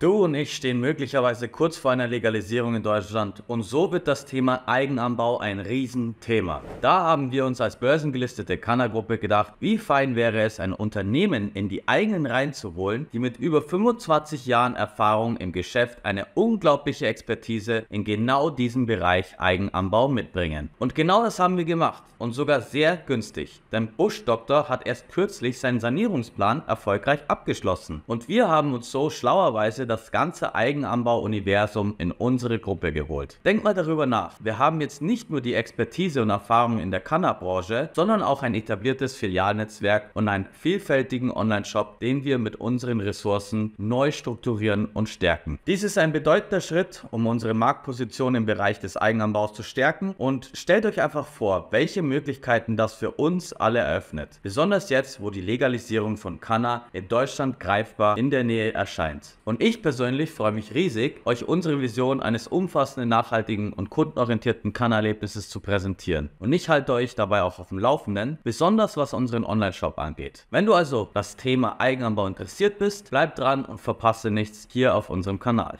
Du und ich stehen möglicherweise kurz vor einer Legalisierung in Deutschland und so wird das Thema Eigenanbau ein Riesenthema. Da haben wir uns als börsengelistete Kanner-Gruppe gedacht, wie fein wäre es, ein Unternehmen in die eigenen Reihen zu holen, die mit über 25 Jahren Erfahrung im Geschäft eine unglaubliche Expertise in genau diesem Bereich Eigenanbau mitbringen. Und genau das haben wir gemacht und sogar sehr günstig, denn Busch Doktor hat erst kürzlich seinen Sanierungsplan erfolgreich abgeschlossen und wir haben uns so schlauerweise beziehungsweise das ganze Eigenanbau-Universum in unsere Gruppe geholt. Denkt mal darüber nach. Wir haben jetzt nicht nur die Expertise und Erfahrung in der Cannabranche, sondern auch ein etabliertes Filialnetzwerk und einen vielfältigen Online-Shop, den wir mit unseren Ressourcen neu strukturieren und stärken. Dies ist ein bedeutender Schritt, um unsere Marktposition im Bereich des Eigenanbaus zu stärken und stellt euch einfach vor, welche Möglichkeiten das für uns alle eröffnet. Besonders jetzt, wo die Legalisierung von Canna in Deutschland greifbar in der Nähe erscheint. Und ich ich persönlich freue mich riesig, euch unsere Vision eines umfassenden, nachhaltigen und kundenorientierten Kannerlebnisses zu präsentieren. Und ich halte euch dabei auch auf dem Laufenden, besonders was unseren Online-Shop angeht. Wenn du also das Thema Eigenanbau interessiert bist, bleib dran und verpasse nichts hier auf unserem Kanal.